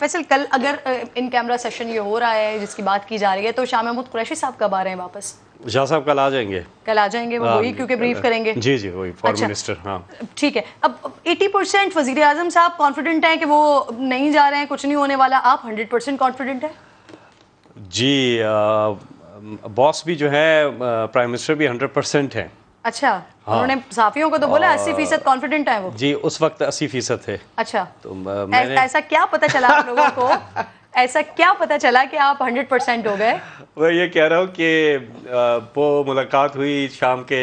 फैसल कल अगर in camera session ये हो रहा है जिसकी बात की जा रही है तो शाह महमूद कुरैशी साहब कब आ रहे हैं वापस शाह साहब कल आ जाएंगे कल आ जाएंगे वो हाँ, वही क्योंकि ब्रीफ करेंगे जी जी वही फॉरेन अच्छा, मिनिस्टर हाँ ठीक है अब 80 परसेंट वजीर आजम साहब कॉन्फिडेंट हैं कि वो नहीं जा रहे हैं कुछ नहीं होने वाला आप 100 परसेंट कॉन्फिडेंट हैं जी आ, बॉस भी जो है प्राइम मिनिस्टर भी हंड्रेड परसेंट हैं अच्छा हाँ, उन्होंने साफियों को तो बोला अस्सी फीसद कॉन्फिडेंट है वो जी उस वक्त अस्सी फीसद थे अच्छा तो मैंने... ऐसा क्या पता चला आप लोगों को ऐसा क्या पता चला कि आप 100 परसेंट हो गए मैं ये कह रहा हूँ कि वो मुलाकात हुई शाम के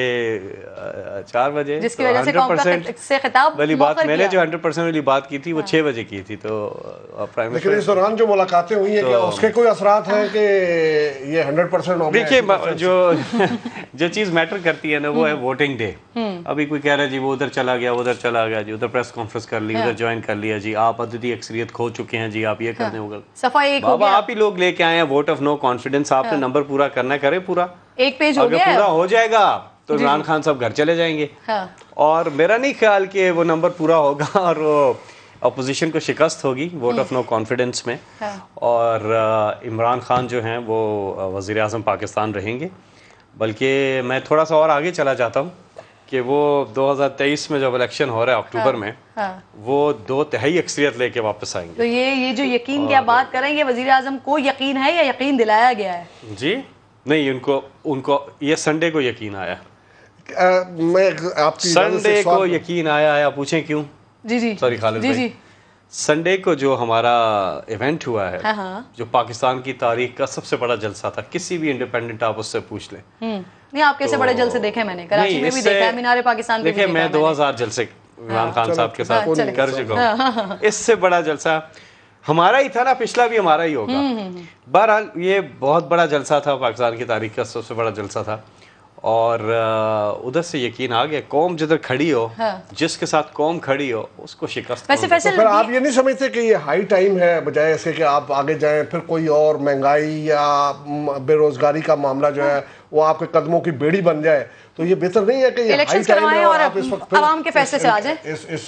चार बजे जिसकी तो वजह से परसेंट से खिताब वाली बात मैंने जो 100 परसेंट वाली बात की थी वो हाँ। छः बजे की थी तो प्राइम मिनिस्टर इस दौरान जो मुलाकातें हुई हैं तो, उसके कोई असरात हैं कि ये 100 परसेंट हो देखिए जो जो चीज़ मैटर करती है ना वो है वोटिंग हम्म। डे हम्म। अभी कोई कह रहा है जी वो उधर चला गया उधर चला गया जी उधर प्रेस कॉन्फ्रेंस कर ली हाँ। उधर ज्वाइन कर लिया जी आप अतिथि अक्सरियत खो चुके हैं जी आप ये करने होगा हाँ। सफाई एक बाबा आप ही लोग लेके आए हैं वोट ऑफ नो कॉन्फिडेंस आपने हाँ। नंबर पूरा करना करे पूरा एक पेज हो गया पूरा हो जाएगा तो इमरान खान साहब घर चले जाएंगे हाँ। और मेरा नहीं ख्याल कि वो नंबर पूरा होगा और वो अपोजिशन को शिकस्त होगी वोट ऑफ नो कॉन्फिडेंस में हाँ। और इमरान खान जो हैं वो वज़ी अजम पाकिस्तान रहेंगे बल्कि मैं थोड़ा सा और आगे चला जाता हूँ कि वो 2023 में जब इलेक्शन हो रहा है अक्टूबर हाँ, में हाँ, वो दो तिहाई अक्सरियत लेके वापस आएंगे तो ये ये जो यकीन की बात करें ये वजीर आजम को यकीन है या यकीन दिलाया गया है जी नहीं उनको उनको ये संडे को यकीन आया आ, मैं आपकी संडे को यकीन आया है आप पूछें क्यों जी जी सॉरी खालिद जी जी संडे को जो हमारा इवेंट हुआ है हाँ, हाँ। जो पाकिस्तान की तारीख का सबसे बड़ा जलसा था किसी भी इंडिपेंडेंट आप उससे पूछ लें हम्म। नहीं बड़े जलसे तो देखे मैंने कराची में भी देखा है पाकिस्तान मैं दो हजार जलसे हाँ, इमरान खान साहब के साथ हाँ, कर चुका हूँ हाँ, इससे बड़ा जलसा हमारा ही था ना पिछला भी हमारा ही होगा हम्म, हम्म, हम्म। बहरहाल ये बहुत बड़ा जलसा था पाकिस्तान की तारीख का सबसे बड़ा जलसा था और उधर से यकीन आ गया कौम जिधर खड़ी हो हाँ। जिसके साथ कौम खड़ी हो उसको शिकस्त वैसे फैसल तो आप ये नहीं समझते कि ये हाई टाइम है बजाय ऐसे कि आप आगे जाएं फिर कोई और महंगाई या बेरोजगारी का मामला जो हाँ। है वो आपके कदमों की बेड़ी बन जाए तो ये बेहतर नहीं है कि ये हाई टाइम है और आप इस वक्त आवाम के फैसले से आ जाए इस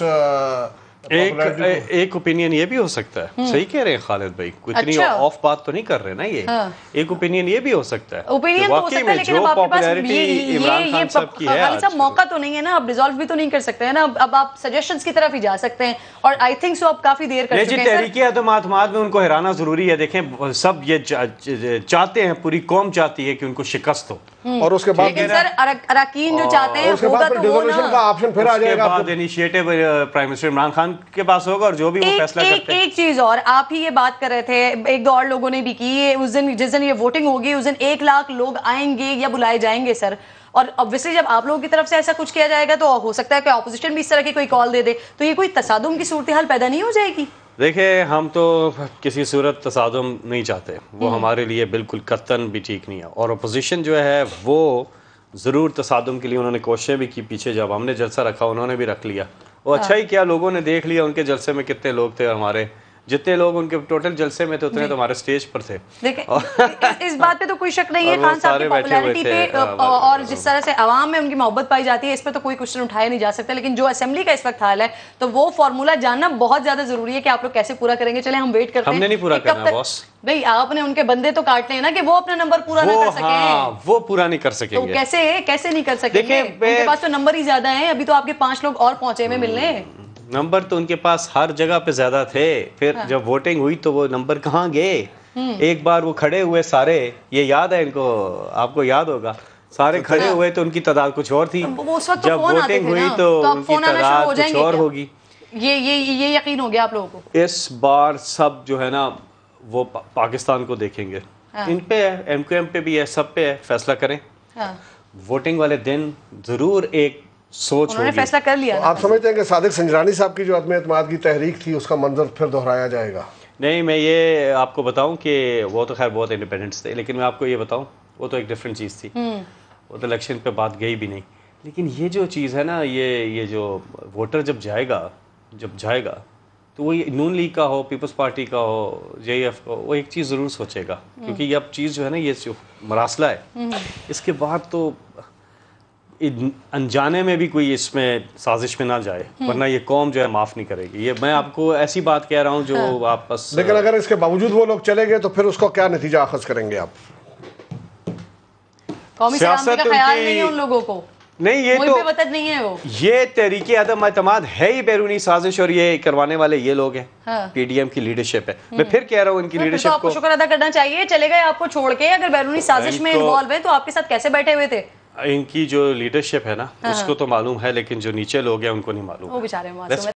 एक एक ओपिनियन ये भी हो सकता है हम्म। सही कह रहे हैं खालिद भाई इतनी अच्छा। ऑफ बात तो नहीं कर रहे ना ये हाँ। एक ओपिनियन ये भी हो सकता है ओपिनियन तो हो सकता है लेकिन आपके पास ये ये ये साहब मौका तो नहीं है ना आप डिसॉल्व भी तो नहीं कर सकते हैं ना अब आप सजेशंस की तरफ ही जा सकते हैं और आई थिंक सो आप काफी देर कर चुके हैं तहरीके में उनको हराना जरूरी है देखें सब ये चाहते हैं पूरी कौम चाहती है कि उनको शिकस्त हो हम्म। और उसके बाद सर अराकीन जो चाहते हैं उसके बाद डिसोल्यूशन तो का ऑप्शन फिर आ जाएगा बाद initiative prime minister Imran Khan के पास होगा और जो भी वो फैसला करते हैं एक चीज और आप ही ये बात कर रहे थे एक दो और लोगों ने भी की उस दिन जिस दिन ये वोटिंग होगी उस दिन एक लाख लोग आएंगे या बुलाए जाएंगे सर और ऑब्वियसली जब आप लोगों की तरफ से ऐसा कुछ किया जाएगा तो हो सकता है कि ऑपोजिशन भी इस तरह की कोई कॉल दे दे तो ये कोई तसादुम की सूरत हाल पैदा नहीं हो जाएगी देखिए हम तो किसी सूरत तसादम नहीं चाहते वो हम्म। हमारे लिए बिल्कुल कतन भी ठीक नहीं है और अपोजिशन जो है वो ज़रूर तसादम के लिए उन्होंने कोशिशें भी की पीछे जब हमने जलसा रखा उन्होंने भी रख लिया वो हाँ। अच्छा ही किया लोगों ने देख लिया उनके जलसे में कितने लोग थे हमारे जितने लोग उनके टोटल जलसे में थे उतने तो हमारे स्टेज पर थे देखिए इस बात पे तो कोई शक नहीं है खान साहब की पॉपुलैरिटी पे हाँ, और हाँ, जिस हाँ। तरह से आवाम में उनकी मोहब्बत पाई जाती है इस पर तो कोई क्वेश्चन उठाया नहीं जा सकता लेकिन जो असेंबली का इस वक्त हाल है तो वो फॉर्मूला जानना बहुत ज्यादा जरूरी है कि आप लोग कैसे पूरा करेंगे चले हम वेट करते हैं हमने नहीं पूरा करना बॉस भाई आपने उनके बंदे तो काटने लेना ना कि वो अपना नंबर पूरा ना कर सके हाँ, वो पूरा नहीं कर सके तो कैसे कैसे नहीं कर सके उनके पास तो नंबर ही ज्यादा है अभी तो आपके पांच लोग और पहुंचे में मिलने हम्म। नंबर तो उनके पास हर जगह पे ज्यादा थे फिर हाँ। जब वोटिंग हुई तो वो नंबर कहाँ गए हम्म। एक बार वो खड़े हुए सारे ये याद है इनको आपको याद होगा सारे तो खड़े हुए तो उनकी तादाद कुछ और थी तो जब वोटिंग हुई तो, तो उनकी तादाद कुछ और होगी ये ये ये यकीन हो गया आप लोगों को इस बार सब जो है ना वो पा, पाकिस्तान को देखेंगे हाँ। इन पे है एम पे भी है सब पे है फैसला करें हाँ। वोटिंग वाले दिन ज़रूर एक सोच उन्होंने फैसला कर लिया तो आप समझते हैं कि सादिक संजरानी साहब की जो आत्म अतमाद की तहरीक थी उसका मंजर फिर दोहराया जाएगा नहीं मैं ये आपको बताऊं कि वो तो खैर बहुत इंडिपेंडेंट्स थे लेकिन मैं आपको ये बताऊं वो तो एक डिफरेंट चीज़ थी हम्म। वो तो इलेक्शन पे बात गई भी नहीं लेकिन ये जो चीज़ है ना ये ये जो वोटर जब जाएगा जब जाएगा तो वो नून लीग का हो पीपल्स पार्टी का हो जे एफ का हो वो एक चीज़ ज़रूर सोचेगा हम्म। क्योंकि ये अब चीज़ जो है ना ये जो मरासला है हम्म। इसके बाद तो अनजाने में भी कोई इसमें साजिश में ना जाए हम्म। वरना ये कौम जो है माफ़ नहीं करेगी ये मैं आपको ऐसी बात कह रहा हूँ जो हाँ। आप बस लेकिन अगर इसके बावजूद वो लोग चले गए तो फिर उसको क्या नतीजा अखज करेंगे आप सियासत नहीं ये तो नहीं है वो ये तहरीके अदम अतमाद है ही बैरूनी साजिश और ये करवाने वाले ये लोग हैं हाँ। पीडीएम की लीडरशिप है मैं हम्म। फिर कह रहा हूँ इनकी लीडरशिप तो आपको शुक्र अदा करना चाहिए चले गए आपको छोड़ के अगर बैरूनी साजिश में इन्वॉल्व तो- है तो आपके साथ कैसे बैठे हुए थे इनकी जो लीडरशिप है ना हाँ। उसको तो मालूम है लेकिन जो नीचे लोग हैं उनको नहीं मालूम वो बेचारे